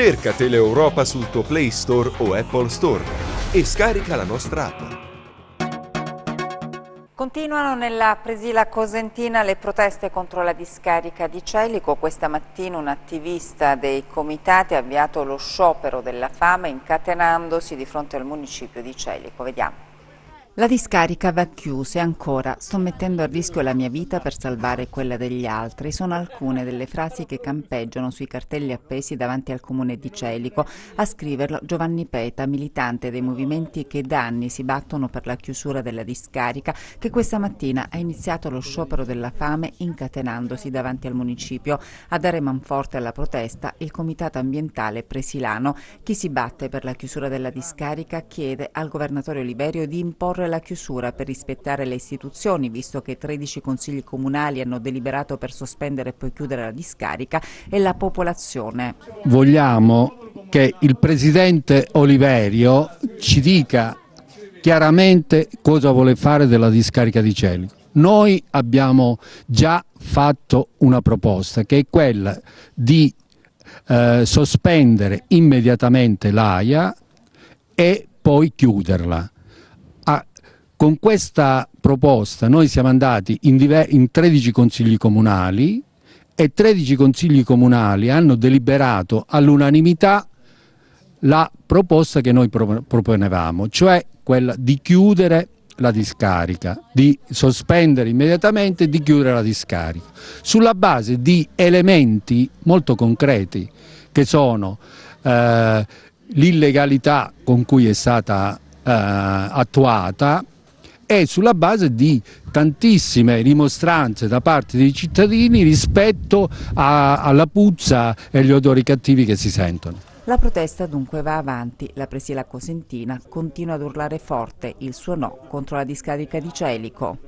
Cerca Teleeuropa sul tuo Play Store o Apple Store e scarica la nostra app. Continuano nella Presila Cosentina le proteste contro la discarica di Celico. Questa mattina un attivista dei comitati ha avviato lo sciopero della fame incatenandosi di fronte al municipio di Celico. Vediamo. La discarica va chiusa e ancora sto mettendo a rischio la mia vita per salvare quella degli altri. Sono alcune delle frasi che campeggiano sui cartelli appesi davanti al comune di Celico. A scriverlo Giovanni Peta, militante dei movimenti che da anni si battono per la chiusura della discarica, che questa mattina ha iniziato lo sciopero della fame incatenandosi davanti al municipio. A dare manforte alla protesta il comitato ambientale Presilano. Chi si batte per la chiusura della discarica chiede al governatore Oliverio di imporre la chiusura per rispettare le istituzioni, visto che 13 consigli comunali hanno deliberato per sospendere e poi chiudere la discarica, e la popolazione. Vogliamo che il presidente Oliverio ci dica chiaramente cosa vuole fare della discarica di Celico. Noi abbiamo già fatto una proposta che è quella di eh, sospendere immediatamente l'AIA e poi chiuderla. Con questa proposta noi siamo andati in, in 13 consigli comunali e 13 consigli comunali hanno deliberato all'unanimità la proposta che noi proponevamo, cioè quella di chiudere la discarica, di sospendere immediatamente e di chiudere la discarica, sulla base di elementi molto concreti che sono eh, l'illegalità con cui è stata eh, attuata, e sulla base di tantissime rimostranze da parte dei cittadini rispetto a, alla puzza e agli odori cattivi che si sentono. La protesta dunque va avanti, la presila cosentina continua ad urlare forte il suo no contro la discarica di Celico.